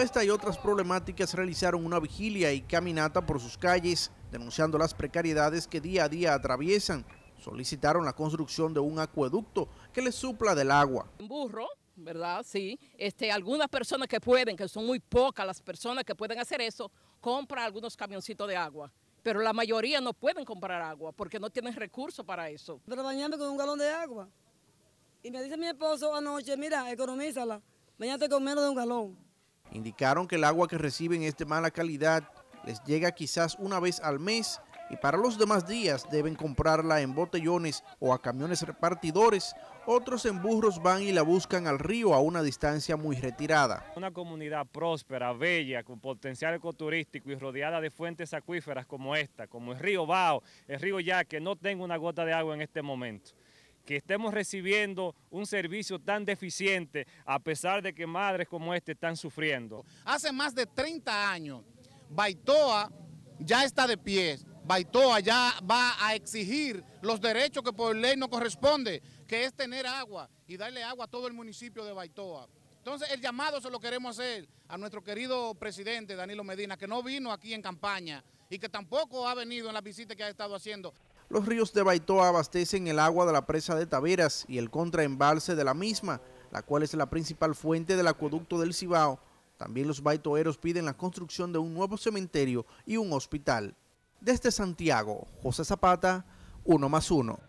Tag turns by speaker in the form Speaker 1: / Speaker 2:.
Speaker 1: esta y otras problemáticas realizaron una vigilia y caminata por sus calles, denunciando las precariedades que día a día atraviesan. Solicitaron la construcción de un acueducto que les supla del agua.
Speaker 2: Burro, ¿verdad? Sí. Este, algunas personas que pueden, que son muy pocas las personas que pueden hacer eso, compran algunos camioncitos de agua. Pero la mayoría no pueden comprar agua porque no tienen recursos para eso. Pero con un galón de agua. Y me dice mi esposo anoche, mira, economízala, bañate con menos de un galón.
Speaker 1: Indicaron que el agua que reciben es de mala calidad, les llega quizás una vez al mes y para los demás días deben comprarla en botellones o a camiones repartidores. Otros emburros van y la buscan al río a una distancia muy retirada.
Speaker 3: Una comunidad próspera, bella, con potencial ecoturístico y rodeada de fuentes acuíferas como esta, como el río Bao, el río Ya, que no tengo una gota de agua en este momento que estemos recibiendo un servicio tan deficiente a pesar de que madres como este están sufriendo.
Speaker 4: Hace más de 30 años, Baitoa ya está de pie. Baitoa ya va a exigir los derechos que por ley no corresponde, que es tener agua y darle agua a todo el municipio de Baitoa. Entonces el llamado se lo queremos hacer a nuestro querido presidente Danilo Medina, que no vino aquí en campaña y que tampoco ha venido en la visita que ha estado haciendo
Speaker 1: los ríos de Baitoa abastecen el agua de la presa de Taveras y el contraembalse de la misma, la cual es la principal fuente del acueducto del Cibao. También los baitoeros piden la construcción de un nuevo cementerio y un hospital. Desde Santiago, José Zapata, Uno más Uno.